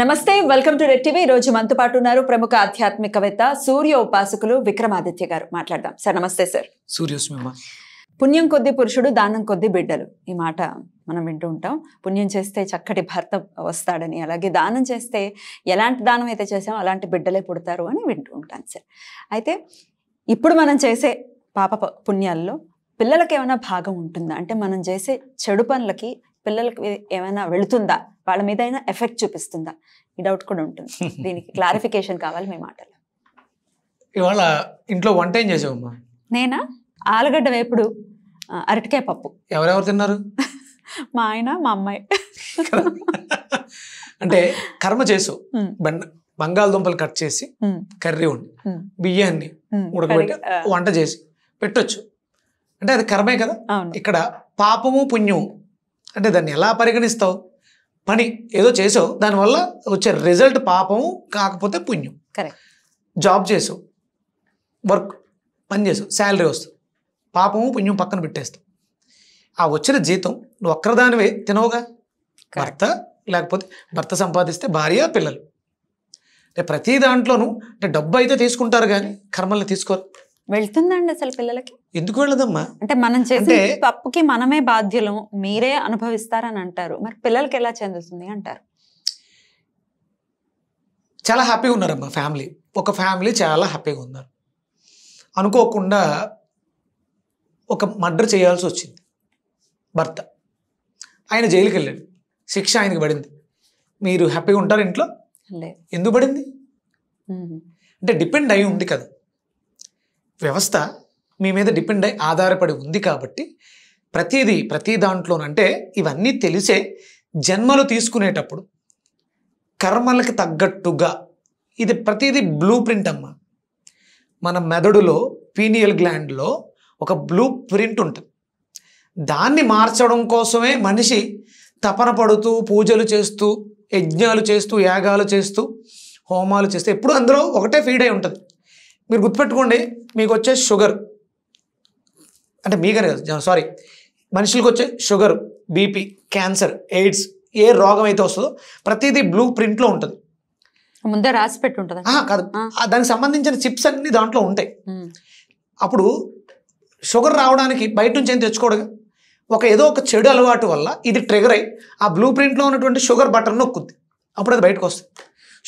నమస్తే welcome to red TV ఈ రోజు మనతో పాటు ఉన్నారు ప్రముఖ ఆధ్యాత్మికవేత్త సూర్య ఉపాసకులు విక్రమాదిత్య గారు మాట్లాడదాం సార్ నమస్తే సార్ సూర్యోస్మిమ పుణ్యం కొద్ది పురుషుడు దానం కొద్ది బిడ్డలు ఈ మాట మనం వింటూ ఉంటాం పుణ్యం చేస్తే చక్కటి భర్త వస్తాడని అలాగే దానం చేస్తే ఎలాంటి దానం అయితే చేసామో అలాంటి బిడ్డలే పుడతారు అని వింటూ ఉంటాను సార్ అయితే ఇప్పుడు మనం చేసే పాప పుణ్యాల్లో పిల్లలకి ఏమైనా భాగం ఉంటుందా అంటే మనం చేసే చెడు పనులకి పిల్లలకు ఏమైనా వెళుతుందా వాళ్ళ మీద అయినా ఎఫెక్ట్ చూపిస్తుందా ఈ డౌట్ కూడా ఉంటుంది దీనికి క్లారిఫికేషన్ కావాలి మీ మాటలు ఇవాళ ఇంట్లో వంట ఏం చేసావమ్మా నేనా ఆలుగడ్డ వేపుడు అరటికాయ పప్పు ఎవరెవరు తిన్నారు మా ఆయన మా అమ్మాయి అంటే కర్మ చేసు బంగాళదుంపలు కట్ చేసి కర్రీ ఉండి బియ్యాన్ని ఉడకబెట్టి వంట చేసి పెట్టొచ్చు అంటే అది కర్మే కదా ఇక్కడ పాపము పుణ్యము అంటే దాన్ని ఎలా పరిగణిస్తావు పని ఏదో చేసావు దానివల్ల వచ్చే రిజల్ట్ పాపం కాకపోతే పుణ్యం కరెక్ట్ జాబ్ చేసావు వర్క్ పని చేసావు శాలరీ వస్తుంది పాపము పుణ్యం పక్కన పెట్టేస్తావు ఆ వచ్చిన జీతం నువ్వు ఒక్కరదానివే తినవుగా భర్త లేకపోతే భర్త సంపాదిస్తే భార్య పిల్లలు ప్రతి దాంట్లోనూ అంటే డబ్బు అయితే తీసుకుంటారు కానీ కర్మల్ని తీసుకోరు వెళ్తుందండి అసలు పిల్లలకి ఎందుకు వెళ్ళదమ్మా అంటే మనం చేసే తప్పుకి మనమే బాధ్యులు మీరే అనుభవిస్తారని అంటారు మరి పిల్లలకి ఎలా చెందుతుంది అంటారు చాలా హ్యాపీగా ఉన్నారమ్మా ఫ్యామిలీ ఒక ఫ్యామిలీ చాలా హ్యాపీగా ఉన్నారు అనుకోకుండా ఒక మర్డర్ చేయాల్సి వచ్చింది భర్త ఆయన జైలుకి వెళ్ళాడు శిక్ష ఆయనకి పడింది మీరు హ్యాపీగా ఉంటారు ఇంట్లో ఎందుకు పడింది అంటే డిపెండ్ అయి ఉంది కదా వ్యవస్థ మీ మీద డిపెండ్ అయి ఆధారపడి ఉంది కాబట్టి ప్రతిదీ ప్రతి దాంట్లోనంటే ఇవన్నీ తెలిసే జన్మలు తీసుకునేటప్పుడు కర్మలకి తగ్గట్టుగా ఇది ప్రతిదీ బ్లూ ప్రింట్ అమ్మ మన మెదడులో పీనియల్ గ్లాండ్లో ఒక బ్లూ ప్రింట్ ఉంటుంది దాన్ని మార్చడం కోసమే మనిషి తపన పడుతూ పూజలు చేస్తూ యజ్ఞాలు చేస్తూ యాగాలు చేస్తూ హోమాలు చేస్తూ ఎప్పుడు అందులో ఒకటే ఫీడ్ అయి ఉంటుంది మీరు గుర్తుపెట్టుకోండి మీకు వచ్చే షుగర్ అంటే మీకనే కదా సారీ మనుషులకు వచ్చే షుగర్ బీపీ క్యాన్సర్ ఎయిడ్స్ ఏ రోగం అయితే వస్తుందో ప్రతిదీ బ్లూ ప్రింట్లో ఉంటుంది ముందే రాసి పెట్టి ఉంటుంది కాదు దానికి సంబంధించిన చిప్స్ అన్ని దాంట్లో ఉంటాయి అప్పుడు షుగర్ రావడానికి బయట నుంచి ఏం తెచ్చుకోడగా ఒక ఏదో ఒక చెడు అలవాటు వల్ల ఇది ట్రిగర్ అయ్యి ఆ బ్లూ ప్రింట్లో ఉన్నటువంటి షుగర్ బటన్ నొక్కుద్ది అప్పుడు అది బయటకు వస్తుంది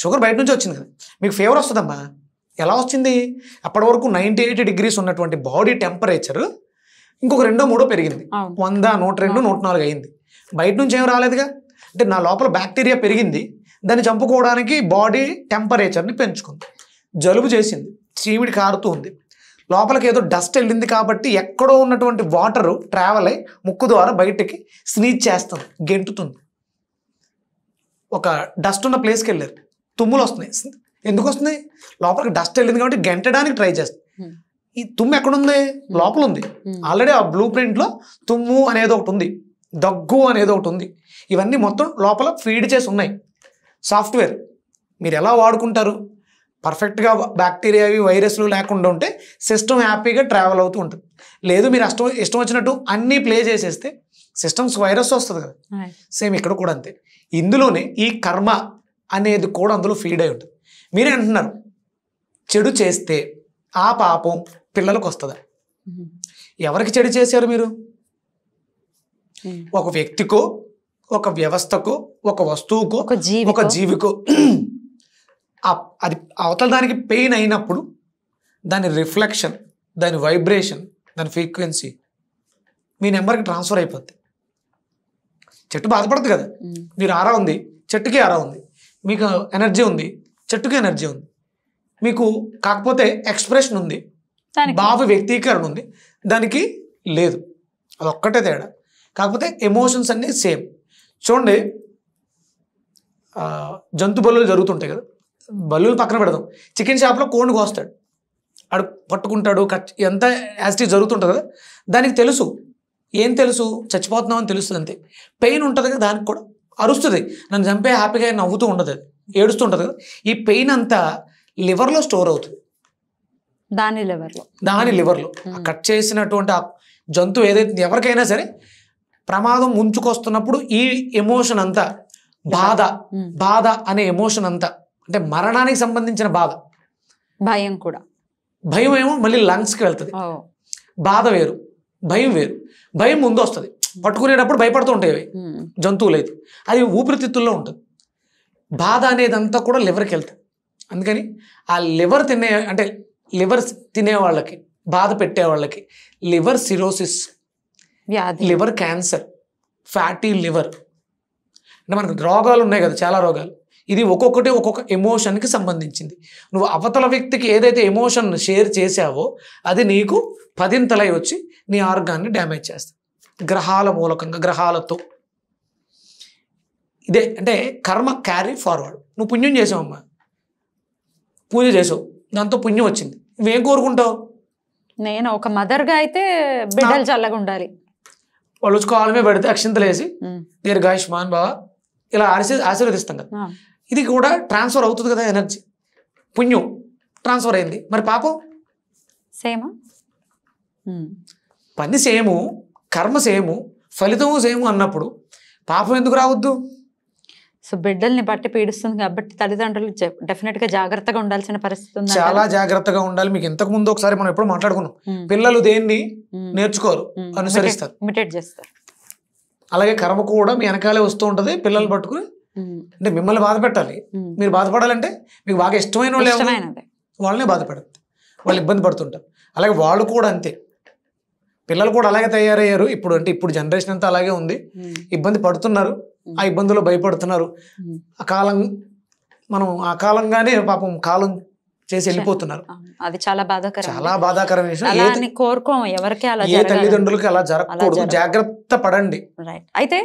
షుగర్ బయట నుంచి వచ్చింది కదా మీకు ఫేవర్ వస్తుందమ్మా ఎలా వచ్చింది అప్పటి వరకు నైంటీ ఎయిట్ డిగ్రీస్ ఉన్నటువంటి బాడీ టెంపరేచర్ ఇంకొక రెండో మూడో పెరిగింది వంద నూట రెండు నూట నాలుగు అయింది బయట నుంచి ఏం రాలేదుగా అంటే నా లోపల బ్యాక్టీరియా పెరిగింది దాన్ని చంపుకోవడానికి బాడీ టెంపరేచర్ని పెంచుకుంది జలుబు చేసింది చీమిడి కారుతూ ఉంది లోపలికి ఏదో డస్ట్ వెళ్ళింది కాబట్టి ఎక్కడో ఉన్నటువంటి వాటరు ట్రావెల్ అయి ముక్కు ద్వారా బయటకి స్నీచ్ చేస్తుంది గెంటుతుంది ఒక డస్ట్ ఉన్న ప్లేస్కి వెళ్ళారు తుమ్ములు వస్తున్నాయి ఎందుకు వస్తుంది లోపలికి డస్ట్ వెళ్ళింది కాబట్టి గెంటడానికి ట్రై చేస్తుంది ఈ తుమ్ము ఎక్కడుంది లోపల ఉంది ఆల్రెడీ ఆ బ్లూ ప్రింట్లో తుమ్ము అనేది ఒకటి ఉంది దగ్గు అనేది ఒకటి ఉంది ఇవన్నీ మొత్తం లోపల ఫీడ్ చేసి ఉన్నాయి సాఫ్ట్వేర్ మీరు ఎలా వాడుకుంటారు పర్ఫెక్ట్గా అవి వైరస్లు లేకుండా ఉంటే సిస్టమ్ హ్యాపీగా ట్రావెల్ అవుతూ ఉంటుంది లేదు మీరు అష్టం ఇష్టం వచ్చినట్టు అన్నీ ప్లే చేసేస్తే సిస్టమ్స్ వైరస్ వస్తుంది కదా సేమ్ ఇక్కడ కూడా అంతే ఇందులోనే ఈ కర్మ అనేది కూడా అందులో ఫీడ్ అయి ఉంటుంది మీరే అంటున్నారు చెడు చేస్తే ఆ పాపం పిల్లలకు వస్తుందా ఎవరికి చెడు చేశారు మీరు ఒక వ్యక్తికో ఒక వ్యవస్థకు ఒక వస్తువుకు ఒక జీవికో అది అవతల దానికి పెయిన్ అయినప్పుడు దాని రిఫ్లెక్షన్ దాని వైబ్రేషన్ దాని ఫ్రీక్వెన్సీ మీ నెంబర్కి ట్రాన్స్ఫర్ అయిపోద్ది చెట్టు బాధపడుతుంది కదా మీరు ఆరా ఉంది చెట్టుకి ఆరా ఉంది మీకు ఎనర్జీ ఉంది చెట్టుకి ఎనర్జీ ఉంది మీకు కాకపోతే ఎక్స్ప్రెషన్ ఉంది భావ వ్యక్తీకరణ ఉంది దానికి లేదు అదొక్కటే తేడా కాకపోతే ఎమోషన్స్ అన్నీ సేమ్ చూడండి జంతు బల్లులు జరుగుతుంటాయి కదా బల్లులు పక్కన పెడదాం చికెన్ షాప్లో కోడిని కోస్తాడు ఆడు పట్టుకుంటాడు కట్ ఎంత యాసిటీ జరుగుతుంటుంది కదా దానికి తెలుసు ఏం తెలుసు చచ్చిపోతున్నామని తెలుస్తుంది అంతే పెయిన్ ఉంటుంది కదా దానికి కూడా అరుస్తుంది నన్ను చంపే హ్యాపీగా నవ్వుతూ ఉండదు అది ఏడుస్తుంటుంది ఈ పెయిన్ అంతా లివర్లో స్టోర్ అవుతుంది దాని లివర్లో దాని లివర్లో కట్ చేసినటువంటి ఆ జంతువు ఏదైతే ఎవరికైనా సరే ప్రమాదం ముంచుకొస్తున్నప్పుడు ఈ ఎమోషన్ అంతా బాధ బాధ అనే ఎమోషన్ అంతా అంటే మరణానికి సంబంధించిన బాధ భయం కూడా భయం ఏమో మళ్ళీ లంగ్స్కి వెళ్తుంది బాధ వేరు భయం వేరు భయం ముందు వస్తుంది పట్టుకునేటప్పుడు భయపడుతూ ఉంటాయి జంతువులు అయితే అది ఊపిరితిత్తుల్లో ఉంటుంది బాధ అనేదంతా కూడా లివర్కి వెళ్తుంది అందుకని ఆ లివర్ తినే అంటే లివర్ తినే వాళ్ళకి బాధ పెట్టే వాళ్ళకి liver cirrhosis liver cancer fatty liver అంటే మనకు రోగాలు ఉన్నాయి కదా చాలా రోగాలు ఇది ఒక్కొక్కటి ఒక్కొక్క ఎమోషన్కి సంబంధించింది నువ్వు అవతల వ్యక్తికి ఏదైతే ఎమోషన్ షేర్ చేసావో అది నీకు పదింతలై వచ్చి నీ ఆర్గాన్ని డ్యామేజ్ చేస్తుంది గ్రహాల మూలకంగా గ్రహాలతో ఇదే అంటే కర్మ క్యారీ ఫార్వర్డ్ నువ్వు పుణ్యం చేసావమ్మా పూజ చేసావు దాంతో పుణ్యం వచ్చింది నువ్వేం కోరుకుంటావు నేను ఒక మదర్గా అయితే బిడ్డలు చల్లగా ఉండాలి వాళ్ళు వచ్చి కాలమే పెడితే అక్షింతలు వేసి దీర్ఘాయుష్మాన్ బాబా ఇలా ఆశీ ఆశీర్వదిస్తాం కదా ఇది కూడా ట్రాన్స్ఫర్ అవుతుంది కదా ఎనర్జీ పుణ్యం ట్రాన్స్ఫర్ అయింది మరి పాపం సేమ్ పని సేము కర్మ సేము ఫలితము సేము అన్నప్పుడు పాపం ఎందుకు రావద్దు సో బిడ్డల్ని బట్టి పీడిస్తుంది కాబట్టి తల్లిదండ్రులు డెఫినెట్ గా జాగ్రత్తగా ఉండాల్సిన పరిస్థితి ఉంది చాలా జాగ్రత్తగా ఉండాలి మీకు ఇంతకు ముందు ఒకసారి మనం ఎప్పుడు మాట్లాడుకున్నాం పిల్లలు దేన్ని నేర్చుకోరు అనుసరిస్తారు ఇమిటేట్ చేస్తారు అలాగే కర్మ కూడా మీ వెనకాలే వస్తూ ఉంటది పిల్లలు పట్టుకుని అంటే మిమ్మల్ని బాధ పెట్టాలి మీరు బాధపడాలంటే మీకు బాగా ఇష్టమైన వాళ్ళు వాళ్ళనే బాధపడద్దు వాళ్ళు ఇబ్బంది పడుతుంటారు అలాగే వాళ్ళు కూడా అంతే పిల్లలు కూడా అలాగే తయారయ్యారు ఇప్పుడు అంటే ఇప్పుడు జనరేషన్ అంతా అలాగే ఉంది ఇబ్బంది పడుతున్నారు ఆ ఇబ్బందులు భయపడుతున్నారు కాలం మనం అకాలంగానే పాపం కాలం చేసి వెళ్ళిపోతున్నారు అది చాలా బాధాకరం చాలా బాధాకరమైన విషయం కోరుకోం ఎవరికి అలా తల్లిదండ్రులకి అలా జరగకూడదు జాగ్రత్త పడండి రైట్ అయితే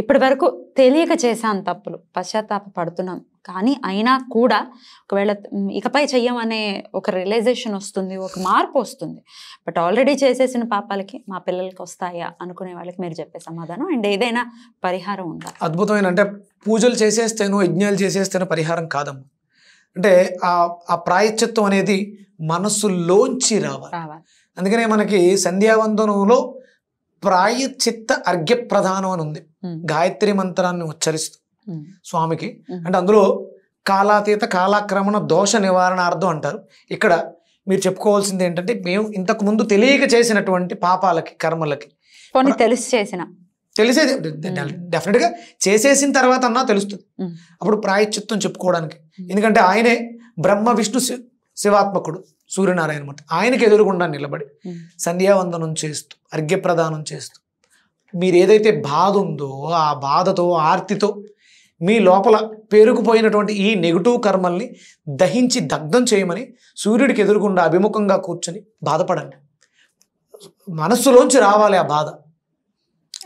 ఇప్పటి వరకు తెలియక చేశాను తప్పులు పశ్చాత్తాప పడుతున్నాను కానీ అయినా కూడా ఒకవేళ ఇకపై చెయ్యమనే ఒక రియలైజేషన్ వస్తుంది ఒక మార్పు వస్తుంది బట్ ఆల్రెడీ చేసేసిన పాపాలకి మా పిల్లలకి వస్తాయా అనుకునే వాళ్ళకి మీరు చెప్పే సమాధానం అండ్ ఏదైనా పరిహారం ఉందా అద్భుతమైన అంటే పూజలు చేసేస్తేనో యజ్ఞాలు చేసేస్తేనో పరిహారం కాదమ్మా అంటే ఆ ఆ ప్రాయశ్చిత్వం అనేది మనస్సులోంచి రావాలి అందుకనే మనకి సంధ్యావందనంలో ప్రాయచిత్త అర్ఘ్యప్రధానం అని ఉంది గాయత్రి మంత్రాన్ని ఉచ్చరిస్తూ స్వామికి అంటే అందులో కాలాతీత కాలక్రమణ దోష నివారణ అర్థం అంటారు ఇక్కడ మీరు చెప్పుకోవాల్సింది ఏంటంటే మేము ఇంతకు ముందు తెలియక చేసినటువంటి పాపాలకి కర్మలకి కొన్ని తెలిసి చేసిన తెలిసేది డెఫినెట్గా చేసేసిన తర్వాత అన్నా తెలుస్తుంది అప్పుడు ప్రాయశ్చిత్తం చెప్పుకోవడానికి ఎందుకంటే ఆయనే బ్రహ్మ విష్ణు శివాత్మకుడు సూర్యనారాయణ మూర్తి ఆయనకి ఎదురుగుండా నిలబడి సంధ్యావందనం చేస్తూ అర్ఘ్యప్రదానం చేస్తూ మీరు ఏదైతే బాధ ఉందో ఆ బాధతో ఆర్తితో మీ లోపల పేరుకుపోయినటువంటి ఈ నెగిటివ్ కర్మల్ని దహించి దగ్ధం చేయమని సూర్యుడికి ఎదురుకుండా అభిముఖంగా కూర్చొని బాధపడండి మనస్సులోంచి రావాలి ఆ బాధ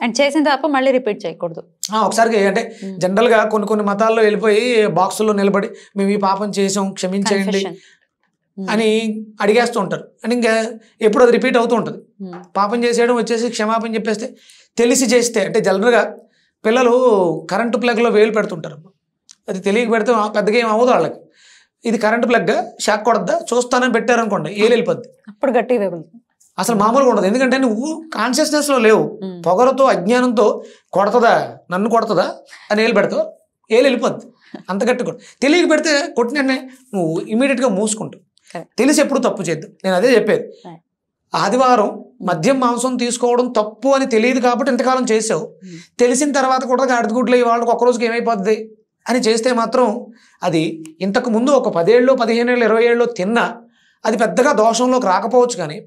అండ్ చేసిన తప్ప మళ్ళీ రిపీట్ చేయకూడదు ఒకసారి అంటే hmm. జనరల్గా కొన్ని కొన్ని మతాల్లో వెళ్ళిపోయి బాక్సుల్లో నిలబడి మేము ఈ పాపం చేసాం క్షమించేయండి hmm. అని అడిగేస్తూ ఉంటారు అని ఇంకా ఎప్పుడు అది రిపీట్ అవుతూ ఉంటుంది hmm. పాపం చేసేయడం వచ్చేసి క్షమాపణ చెప్పేస్తే తెలిసి చేస్తే అంటే జనరల్గా పిల్లలు కరెంటు ప్లగ్లో వేలు పెడుతుంటారు అది తెలియక పెడితే పెద్దగా ఏం అవ్వదు వాళ్ళకి ఇది కరెంటు ప్లగ్గా షాక్ కొడద్దా చూస్తానని పెట్టారనుకోండి ఏలు వెళ్ళిపోద్ది అప్పుడు గట్టిగా అసలు మామూలుగా ఉండదు ఎందుకంటే నువ్వు కాన్షియస్నెస్లో లేవు పొగరతో అజ్ఞానంతో కొడతదా నన్ను కొడతదా అని ఏలు పెడతావు ఏలు వెళ్ళిపోద్ది అంత గట్టి తెలియక పెడితే కొట్టిననే నువ్వు ఇమీడియట్గా మూసుకుంటావు తెలిసి ఎప్పుడు తప్పు చేద్దు నేను అదే చెప్పేది ఆదివారం మద్యం మాంసం తీసుకోవడం తప్పు అని తెలియదు కాబట్టి ఇంతకాలం చేసావు తెలిసిన తర్వాత కూడా గాడిదగుడ్లు వాళ్ళకి ఒక్కరోజుకి ఏమైపోద్ది అని చేస్తే మాత్రం అది ఇంతకు ముందు ఒక పదేళ్ళు పదిహేను ఏళ్ళు ఇరవై ఏళ్ళు తిన్నా అది పెద్దగా దోషంలోకి రాకపోవచ్చు కానీ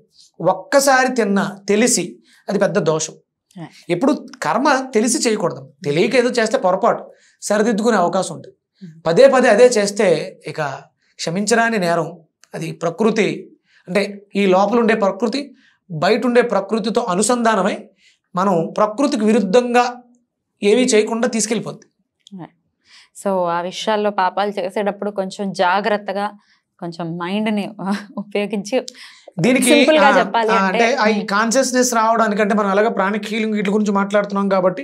ఒక్కసారి తిన్నా తెలిసి అది పెద్ద దోషం ఎప్పుడు కర్మ తెలిసి చేయకూడదు తెలియక ఏదో చేస్తే పొరపాటు సరిదిద్దుకునే అవకాశం ఉంటుంది పదే పదే అదే చేస్తే ఇక క్షమించరాని నేరం అది ప్రకృతి అంటే ఈ లోపల ఉండే ప్రకృతి బయట ఉండే ప్రకృతితో అనుసంధానమై మనం ప్రకృతికి విరుద్ధంగా ఏమీ చేయకుండా తీసుకెళ్ళిపోద్ది సో ఆ విషయాల్లో పాపాలు చేసేటప్పుడు కొంచెం జాగ్రత్తగా కొంచెం మైండ్ని ఉపయోగించి దీనికి అంటే ఈ కాన్షియస్నెస్ hmm. రావడానికంటే మనం అలాగే ప్రాణిక్ హీలింగ్ వీటి గురించి మాట్లాడుతున్నాం కాబట్టి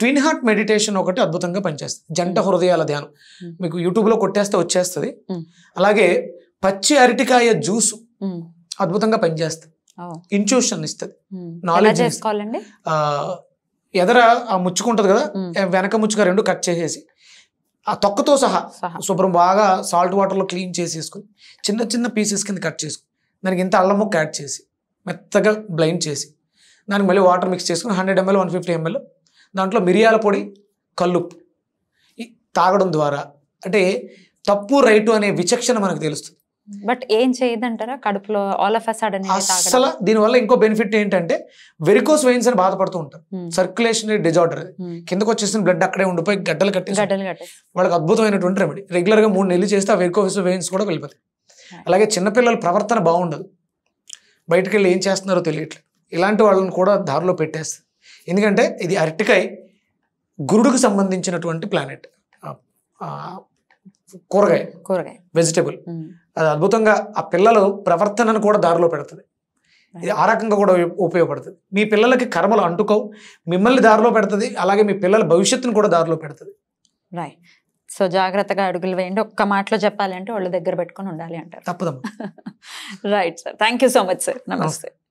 ట్విన్ హార్ట్ మెడిటేషన్ ఒకటి అద్భుతంగా పనిచేస్తుంది జంట hmm. హృదయాల ధ్యానం hmm. మీకు యూట్యూబ్లో కొట్టేస్తే వచ్చేస్తుంది అలాగే పచ్చి అరటికాయ జ్యూస్ అద్భుతంగా పనిచేస్తుంది ఇన్ట్యూషన్ ఇస్తుంది నాలెడ్జ్ చేసుకోవాలండి ఎదర ఆ ముచ్చుకుంటది కదా వెనక ముచ్చుక రెండు కట్ చేసేసి ఆ తొక్కతో సహా శుభ్రం బాగా సాల్ట్ వాటర్లో క్లీన్ చేసేసుకుని చిన్న చిన్న పీసెస్ కింద కట్ చేసుకుని దానికి ఇంత అల్లం ముక్క యాడ్ చేసి మెత్తగా బ్లైండ్ చేసి దానికి మళ్ళీ వాటర్ మిక్స్ చేసుకుని hundred ml one fifty ml దాంట్లో మిరియాల పొడి కల్లుప్పు తాగడం ద్వారా అంటే తప్పు రైటు అనే విచక్షణ మనకు తెలుస్తుంది బట్ ఏం చేయదంటారా కడుపులో ఆల్ ఆఫ్ సడన్ అసలు దీనివల్ల ఇంకో బెనిఫిట్ ఏంటంటే వెరికోస్ వెయిన్స్ అని బాధపడుతూ ఉంటారు సర్క్యులేషన్ డిజార్డర్ కిందకు వచ్చేసిన బ్లడ్ అక్కడే ఉండిపోయి గడ్డలు కట్టి వాళ్ళకి అద్భుతమైనటువంటి రెమెడీ రెగ్యులర్ గా మూడు నెలలు చేస్తే ఆ వెరికోస్ వెయిన్స్ కూడా వెళ్ళిపోతాయి అలాగే చిన్నపిల్లల ప్రవర్తన బాగుండదు బయటకు వెళ్ళి ఏం చేస్తున్నారో తెలియట్లేదు ఇలాంటి వాళ్ళని కూడా దారిలో పెట్టేస్తారు ఎందుకంటే ఇది అరటికాయ గురుడుకు సంబంధించినటువంటి ప్లానెట్ కూరగాయ కూరగాయ వెజిటబుల్ అది అద్భుతంగా ఆ పిల్లలు ప్రవర్తనను కూడా దారిలో పెడుతుంది ఇది ఆ రకంగా కూడా ఉపయోగపడుతుంది మీ పిల్లలకి కర్మలు అంటుకోవు మిమ్మల్ని దారిలో పెడుతుంది అలాగే మీ పిల్లల భవిష్యత్తును కూడా దారిలో పెడుతుంది రైట్ సో జాగ్రత్తగా అడుగులు వేయండి ఒక్క మాటలో చెప్పాలంటే వాళ్ళ దగ్గర పెట్టుకొని ఉండాలి అంటారు తప్పదమ్మా right sir thank you so much sir నమస్తే